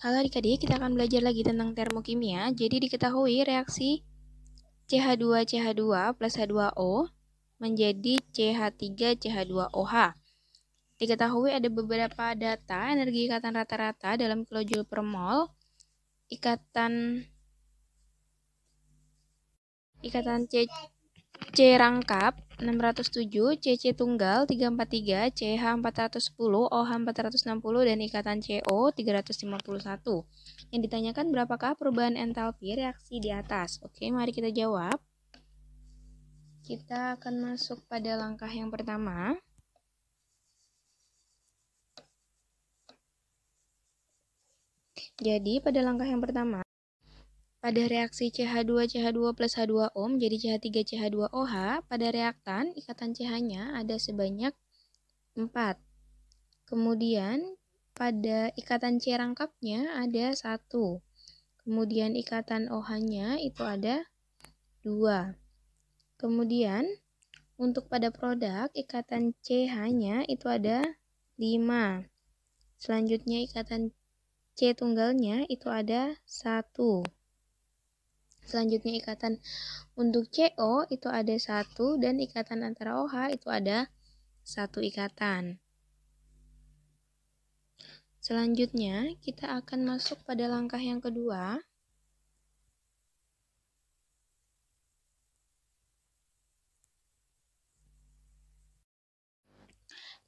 Halo adik-adik, kita akan belajar lagi tentang termokimia. Jadi diketahui reaksi CH2CH2 plus H2O menjadi CH3CH2OH. Diketahui ada beberapa data energi ikatan rata-rata dalam kilojoule per mol. Ikatan ikatan C, C rangkap 607, CC tunggal 343, CH 410, OH 460 dan ikatan CO 351. Yang ditanyakan berapakah perubahan entalpi reaksi di atas? Oke, mari kita jawab. Kita akan masuk pada langkah yang pertama. Jadi, pada langkah yang pertama pada reaksi CH2CH2 plus H2O menjadi CH3CH2OH, pada reaktan ikatan CH-nya ada sebanyak 4. Kemudian pada ikatan C rangkapnya ada 1. Kemudian ikatan OH-nya itu ada 2. Kemudian untuk pada produk ikatan CH-nya itu ada 5. Selanjutnya ikatan C tunggalnya itu ada 1. Selanjutnya ikatan untuk CO itu ada satu dan ikatan antara OH itu ada satu ikatan. Selanjutnya kita akan masuk pada langkah yang kedua.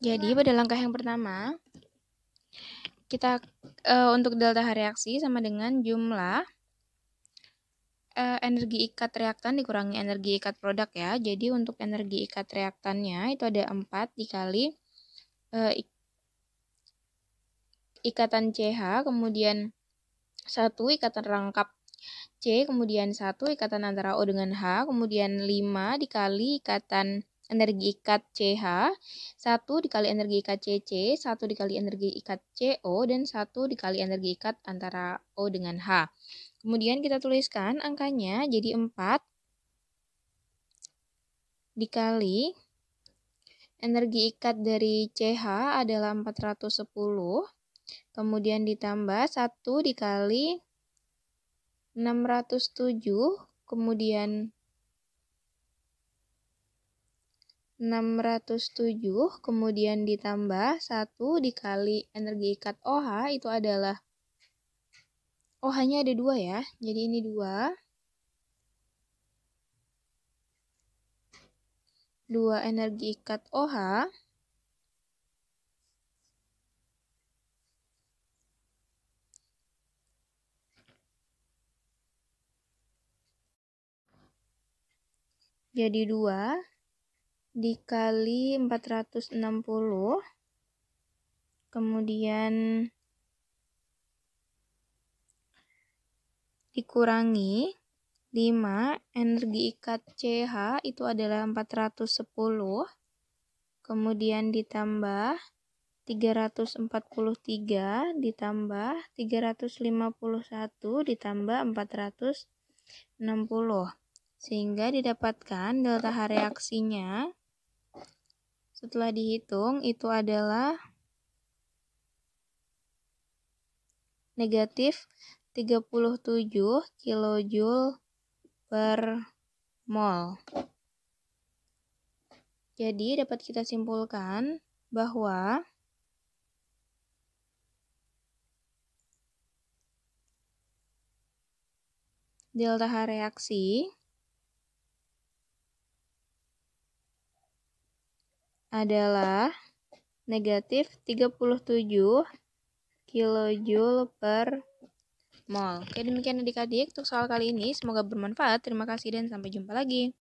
Jadi pada langkah yang pertama kita e, untuk delta reaksi sama dengan jumlah uh, energi ikat reaktan dikurangi energi ikat produk ya. Jadi untuk energi ikat reaktannya itu ada 4 dikali, uh, ikatan CH kemudian satu ikatan rangkap C, kemudian satu ikatan antara O dengan H, kemudian 5 dikali ikatan energi ikat CH, 1 dikali energi ikat CC, 1 dikali energi ikat CO, dan 1 dikali energi ikat antara O dengan H. Kemudian kita tuliskan angkanya jadi 4 dikali energi ikat dari CH adalah 410, kemudian ditambah 1 dikali 607, kemudian 607, kemudian ditambah 1 dikali energi ikat OH itu adalah Oh, hanya ada dua ya. Jadi ini dua. Dua energi ikat OH. Jadi dua dikali 460 kemudian dikurangi 5 energi ikat CH itu adalah 410 kemudian ditambah 343 ditambah 351 ditambah 460 sehingga didapatkan delta H reaksinya setelah dihitung itu adalah negatif 37 kilojoule per mol. Jadi dapat kita simpulkan bahwa delta H reaksi adalah negatif 37 kilojoule per mol mall. Oke, demikian adik-adik untuk soal kali ini. Semoga bermanfaat. Terima kasih dan sampai jumpa lagi.